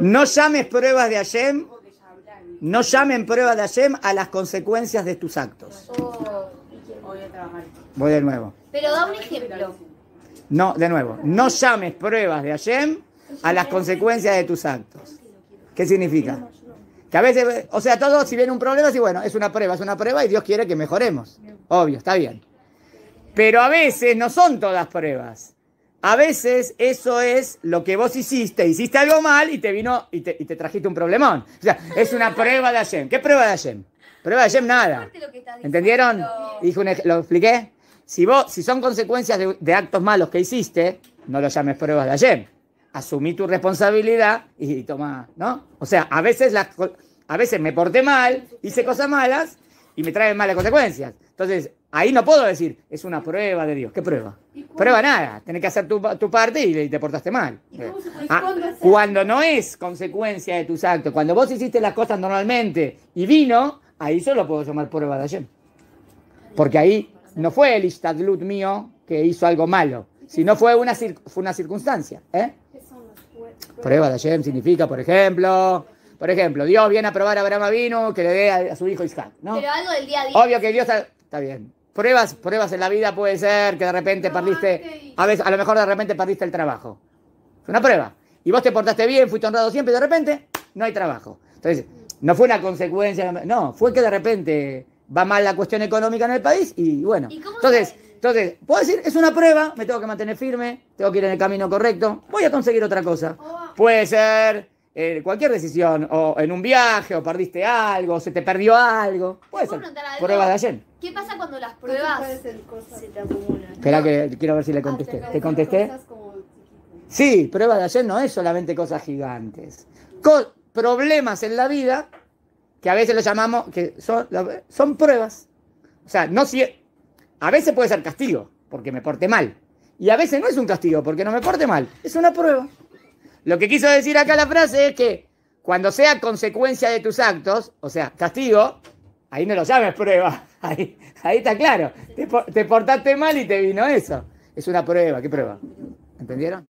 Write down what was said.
No llames pruebas de Hashem, no llamen pruebas de Hashem a las consecuencias de tus actos. Oh, voy de nuevo. Pero da un ejemplo. No, de nuevo. No llames pruebas de Hashem a las consecuencias de tus actos. ¿Qué significa? Que a veces, o sea, todo si viene un problema, si bueno, es una prueba, es una prueba y Dios quiere que mejoremos. Obvio, está bien. Pero a veces no son todas pruebas. A veces eso es lo que vos hiciste. Hiciste algo mal y te vino y te, trajiste un problemón. O sea, es una prueba de Hashem. ¿Qué prueba de Hashem? Prueba de Hashem nada. ¿Entendieron? Dijo ¿Lo expliqué? Si, vos, si son consecuencias de, actos malos que hiciste, no lo llames pruebas de Hashem. Asumí tu responsabilidad y, toma, ¿no? O sea, a veces, las, a veces me porté mal, hice cosas malas y me trae malas consecuencias. Entonces, ahí no puedo decir, es una prueba de Dios. ¿Qué prueba? Prueba nada, tienes que hacer tu, parte y te portaste mal. Eh, ah, cuando no es consecuencia de tus actos, cuando vos hiciste las cosas normalmente y vino, ahí solo puedo llamar prueba de ayer. Porque ahí no fue el istadlut mío que hizo algo malo, sino fue una, fue una circunstancia. ¿eh? Prueba de ayer significa, por ejemplo, por ejemplo, Dios viene a probar a Abraham vino que le dé a, su hijo Isaac, ¿no? Pero algo del día a día. Obvio que Dios... Está bien. Pruebas, pruebas en la vida puede ser que de repente perdiste... A, veces, a lo mejor de repente perdiste el trabajo. Es una prueba. Y vos te portaste bien, fuiste honrado siempre, y de repente no hay trabajo. Entonces, no fue una consecuencia... No, fue que de repente va mal la cuestión económica en el país y bueno. entonces, entonces, puedo decir, es una prueba, me tengo que mantener firme, tengo que ir en el camino correcto, voy a conseguir otra cosa. Oh. Puede ser eh, cualquier decisión, o en un viaje, o perdiste algo, o se te perdió algo. Puede ser. prueba de ayer. ¿Qué pasa cuando las pruebas se te acumulan? Espera, que quiero ver si le ah, contesté. ¿Te, contesté? Sí, prueba de ayer no es solamente cosas gigantes. problemas en la vida que a veces lo llamamos, que son, son pruebas. O sea, no si, a veces puede ser castigo, porque me porte mal. Y a veces no es un castigo, porque no me porte mal. Es una prueba. Lo que quiso decir acá la frase es que cuando sea consecuencia de tus actos, o sea, castigo, ahí no lo llames prueba. Ahí, ahí está claro. Te, te portaste mal y te vino eso. Es una prueba. ¿Qué prueba? ¿Entendieron?